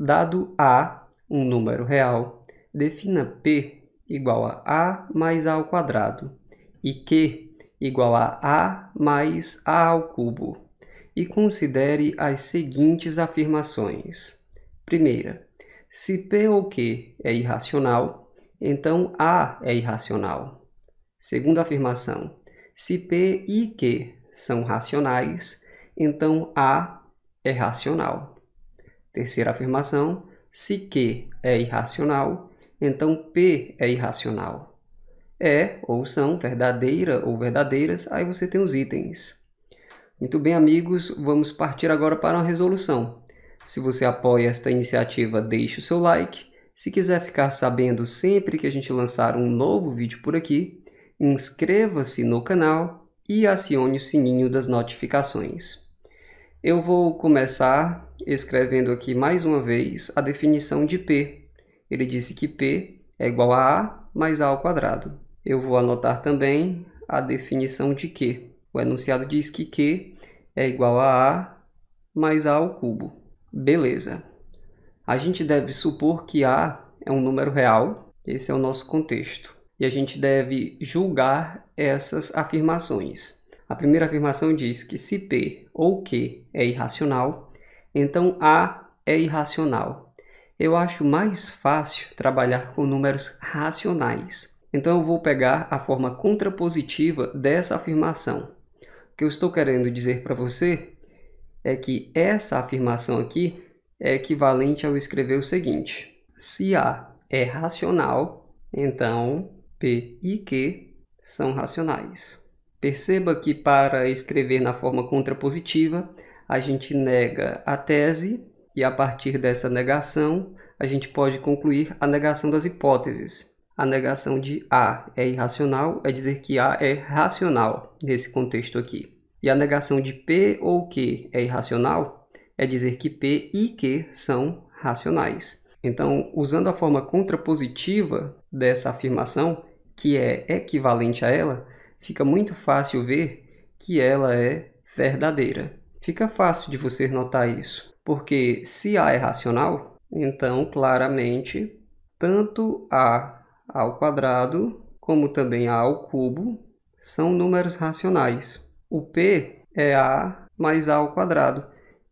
Dado A, um número real, defina P igual a A mais A ao quadrado e Q igual a A mais A ao cubo e considere as seguintes afirmações. Primeira, se P ou Q é irracional, então A é irracional. Segunda afirmação, se P e Q são racionais, então A é racional. Terceira afirmação: se Q é irracional, então P é irracional. É ou são verdadeira ou verdadeiras, aí você tem os itens. Muito bem, amigos, vamos partir agora para a resolução. Se você apoia esta iniciativa, deixe o seu like. Se quiser ficar sabendo sempre que a gente lançar um novo vídeo por aqui, inscreva-se no canal e acione o sininho das notificações. Eu vou começar escrevendo aqui mais uma vez a definição de P. Ele disse que P é igual a A mais A ao quadrado. Eu vou anotar também a definição de Q. O enunciado diz que Q é igual a A mais A ao cubo. Beleza. A gente deve supor que A é um número real. Esse é o nosso contexto. E a gente deve julgar essas afirmações. A primeira afirmação diz que se P ou Q é irracional, então A é irracional. Eu acho mais fácil trabalhar com números racionais. Então eu vou pegar a forma contrapositiva dessa afirmação. O que eu estou querendo dizer para você é que essa afirmação aqui é equivalente ao escrever o seguinte. Se A é racional, então P e Q são racionais. Perceba que para escrever na forma contrapositiva, a gente nega a tese e a partir dessa negação, a gente pode concluir a negação das hipóteses. A negação de A é irracional é dizer que A é racional nesse contexto aqui. E a negação de P ou Q é irracional é dizer que P e Q são racionais. Então, usando a forma contrapositiva dessa afirmação, que é equivalente a ela, fica muito fácil ver que ela é verdadeira. Fica fácil de você notar isso, porque se A é racional, então claramente tanto A ao quadrado como também A ao cubo são números racionais. O P é A mais A ao quadrado,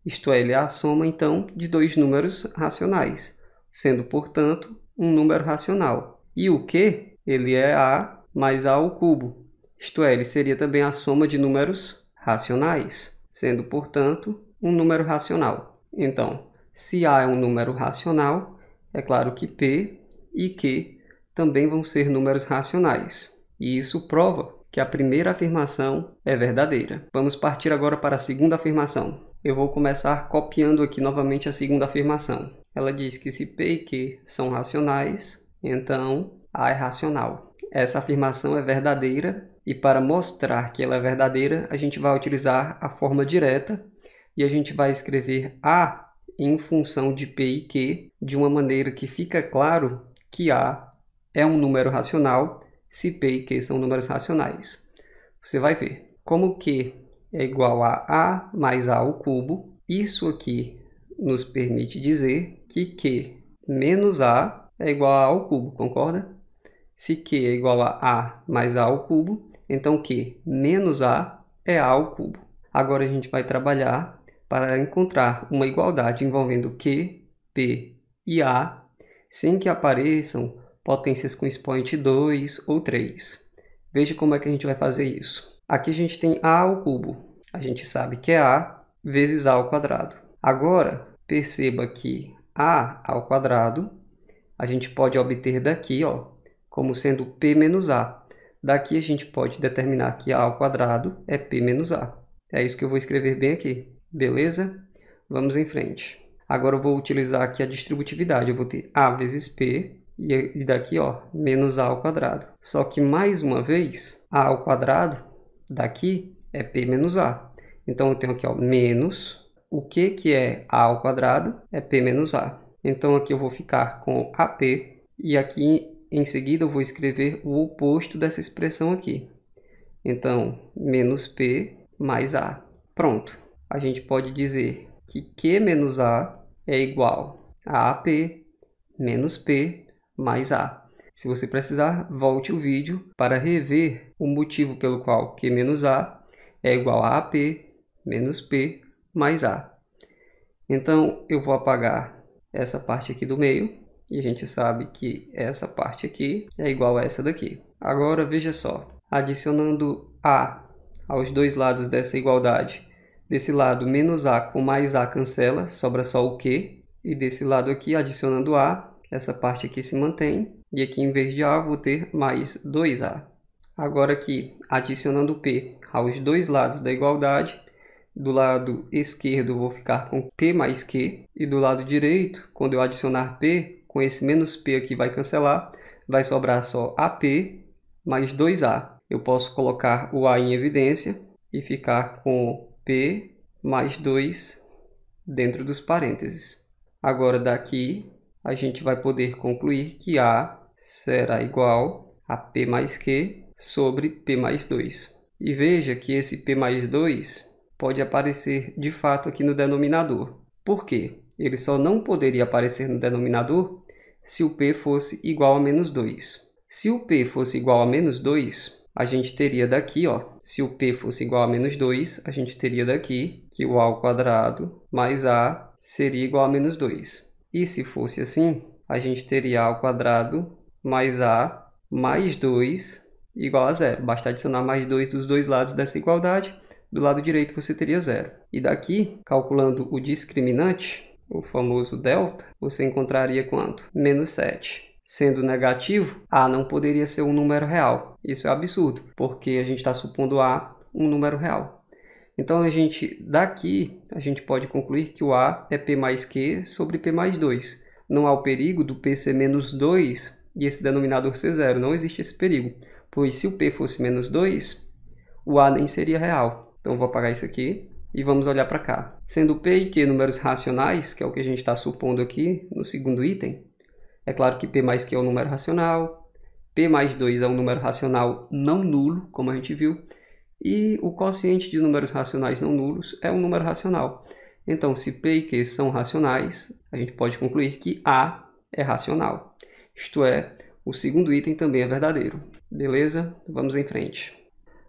isto é, ele é a soma então de dois números racionais, sendo portanto um número racional. E o Q ele é A mais A ao cubo, isto é, ele seria também a soma de números racionais, sendo, portanto, um número racional. Então, se A é um número racional, é claro que P e Q também vão ser números racionais, e isso prova que a primeira afirmação é verdadeira. Vamos partir agora para a segunda afirmação. Eu vou começar copiando aqui novamente a segunda afirmação. Ela diz que se P e Q são racionais, então A é racional. Essa afirmação é verdadeira e para mostrar que ela é verdadeira, a gente vai utilizar a forma direta e a gente vai escrever A em função de P e Q de uma maneira que fica claro que A é um número racional se P e Q são números racionais. Você vai ver. Como Q é igual a A mais A ao cubo, isso aqui nos permite dizer que Q menos A é igual a A ao cubo, concorda? Se Q é igual a A mais A ao cubo, então, que menos A é A ao cubo. Agora a gente vai trabalhar para encontrar uma igualdade envolvendo Q, P e A, sem que apareçam potências com expoente 2 ou 3. Veja como é que a gente vai fazer isso. Aqui a gente tem A ao cubo. A gente sabe que é A vezes A ao quadrado. Agora, perceba que A ao quadrado a gente pode obter daqui ó, como sendo P menos A. Daqui a gente pode determinar que A ao quadrado é P menos A. É isso que eu vou escrever bem aqui. Beleza? Vamos em frente. Agora eu vou utilizar aqui a distributividade. Eu vou ter A vezes P e daqui, ó, menos A ao quadrado. Só que, mais uma vez, A ao quadrado daqui é P menos A. Então, eu tenho aqui, ó, menos o que, que é A ao quadrado? É P menos A. Então, aqui eu vou ficar com AP e aqui em seguida eu vou escrever o oposto dessa expressão aqui. Então, menos P mais A. Pronto. A gente pode dizer que Q menos A é igual a AP menos P mais A. Se você precisar, volte o vídeo para rever o motivo pelo qual Q menos A é igual a AP menos P mais A. Então, eu vou apagar essa parte aqui do meio e a gente sabe que essa parte aqui é igual a essa daqui. Agora veja só, adicionando A aos dois lados dessa igualdade, desse lado menos A com mais A cancela, sobra só o Q, e desse lado aqui adicionando A, essa parte aqui se mantém, e aqui em vez de A vou ter mais 2A. Agora aqui, adicionando P aos dois lados da igualdade, do lado esquerdo vou ficar com P mais Q, e do lado direito, quando eu adicionar P, com esse menos P aqui vai cancelar, vai sobrar só AP mais 2A. Eu posso colocar o A em evidência e ficar com P mais 2 dentro dos parênteses. Agora daqui a gente vai poder concluir que A será igual a P mais Q sobre P mais 2. E veja que esse P mais 2 pode aparecer de fato aqui no denominador. Por quê? Ele só não poderia aparecer no denominador se o P fosse igual a menos 2. Se o P fosse igual a menos 2, a gente teria daqui, ó, se o P fosse igual a menos 2, a gente teria daqui que o A ao quadrado mais A seria igual a menos 2. E se fosse assim, a gente teria A ao quadrado mais A mais 2 igual a zero. Basta adicionar mais 2 dos dois lados dessa igualdade. Do lado direito você teria zero. E daqui, calculando o discriminante, o famoso delta, você encontraria quanto? Menos 7. Sendo negativo, A não poderia ser um número real. Isso é absurdo, porque a gente está supondo A um número real. Então, a gente, daqui, a gente pode concluir que o A é P mais Q sobre P mais 2. Não há o perigo do P ser menos 2 e esse denominador ser zero. Não existe esse perigo, pois se o P fosse menos 2, o A nem seria real. Então, vou apagar isso aqui e vamos olhar para cá. Sendo P e Q números racionais, que é o que a gente está supondo aqui no segundo item, é claro que P mais Q é um número racional, P mais 2 é um número racional não nulo, como a gente viu, e o quociente de números racionais não nulos é um número racional. Então, se P e Q são racionais, a gente pode concluir que A é racional. Isto é, o segundo item também é verdadeiro. Beleza? Vamos em frente.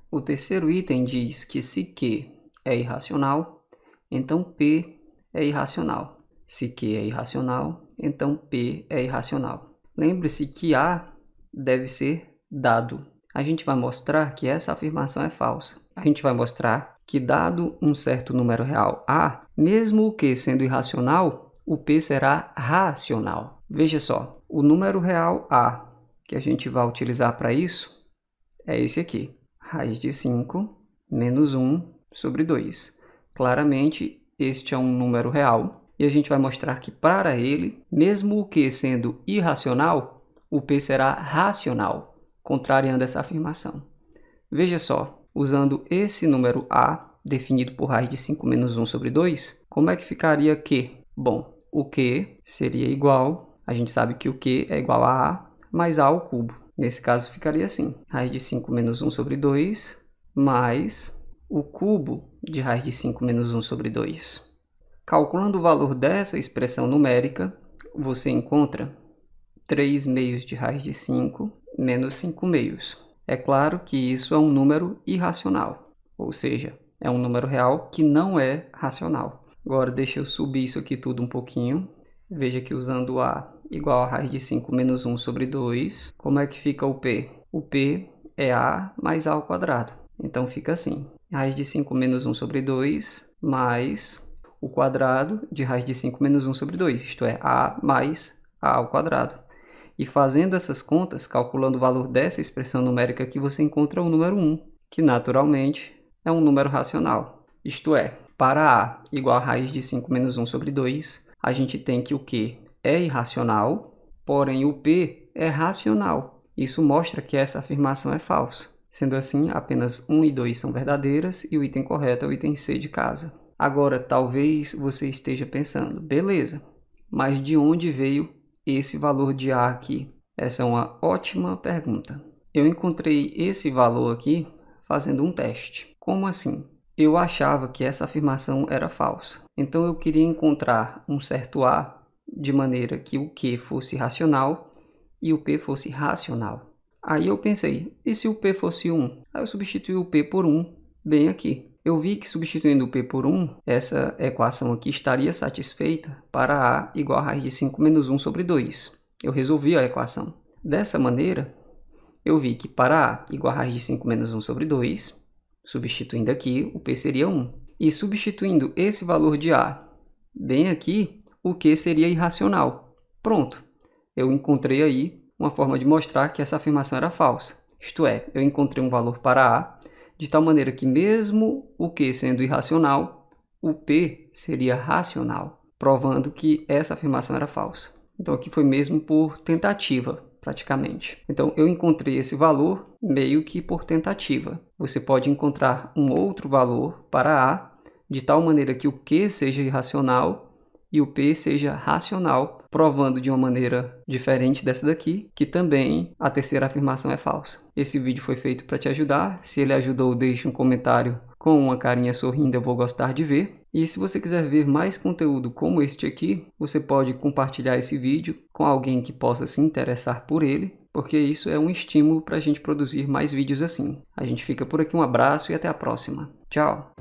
O terceiro item diz que se Q é irracional, então P é irracional. Se Q é irracional, então P é irracional. Lembre-se que A deve ser dado. A gente vai mostrar que essa afirmação é falsa. A gente vai mostrar que, dado um certo número real A, mesmo o Q sendo irracional, o P será racional. Veja só, o número real A que a gente vai utilizar para isso é esse aqui. Raiz de 5 menos 1 sobre 2. Claramente, este é um número real e a gente vai mostrar que para ele, mesmo o Q sendo irracional, o P será racional, contrariando essa afirmação. Veja só, usando esse número A, definido por raiz de 5 menos 1 sobre 2, como é que ficaria Q? Bom, o Q seria igual, a gente sabe que o Q é igual a A mais A ao cubo. Nesse caso ficaria assim, raiz de 5 menos 1 sobre 2 mais o cubo de raiz de 5 menos 1 sobre 2. Calculando o valor dessa expressão numérica, você encontra 3 meios de raiz de 5 menos 5 meios. É claro que isso é um número irracional, ou seja, é um número real que não é racional. Agora deixa eu subir isso aqui tudo um pouquinho. Veja que usando a igual a raiz de 5 menos 1 sobre 2, como é que fica o p? O p é a mais a ao quadrado. Então fica assim, raiz de 5 menos 1 sobre 2, mais o quadrado de raiz de 5 menos 1 sobre 2, isto é, a mais a ao quadrado. E fazendo essas contas, calculando o valor dessa expressão numérica aqui, você encontra o número 1, que naturalmente é um número racional. Isto é, para a igual a raiz de 5 menos 1 sobre 2, a gente tem que o q é irracional, porém o p é racional. Isso mostra que essa afirmação é falsa. Sendo assim, apenas 1 e 2 são verdadeiras e o item correto é o item C de casa. Agora, talvez você esteja pensando, beleza, mas de onde veio esse valor de A aqui? Essa é uma ótima pergunta. Eu encontrei esse valor aqui fazendo um teste. Como assim? Eu achava que essa afirmação era falsa. Então eu queria encontrar um certo A de maneira que o Q fosse racional e o P fosse racional. Aí eu pensei, e se o P fosse 1? Aí eu substituí o P por 1 bem aqui. Eu vi que substituindo o P por 1, essa equação aqui estaria satisfeita para A igual a raiz de 5 menos 1 sobre 2. Eu resolvi a equação. Dessa maneira, eu vi que para A igual a raiz de 5 menos 1 sobre 2, substituindo aqui, o P seria 1. E substituindo esse valor de A bem aqui, o Q seria irracional. Pronto, eu encontrei aí uma forma de mostrar que essa afirmação era falsa. Isto é, eu encontrei um valor para A, de tal maneira que, mesmo o Q sendo irracional, o P seria racional, provando que essa afirmação era falsa. Então, aqui foi mesmo por tentativa, praticamente. Então, eu encontrei esse valor meio que por tentativa. Você pode encontrar um outro valor para A, de tal maneira que o Q seja irracional e o P seja racional, provando de uma maneira diferente dessa daqui que também a terceira afirmação é falsa. Esse vídeo foi feito para te ajudar. Se ele ajudou, deixe um comentário com uma carinha sorrindo, eu vou gostar de ver. E se você quiser ver mais conteúdo como este aqui, você pode compartilhar esse vídeo com alguém que possa se interessar por ele, porque isso é um estímulo para a gente produzir mais vídeos assim. A gente fica por aqui, um abraço e até a próxima. Tchau!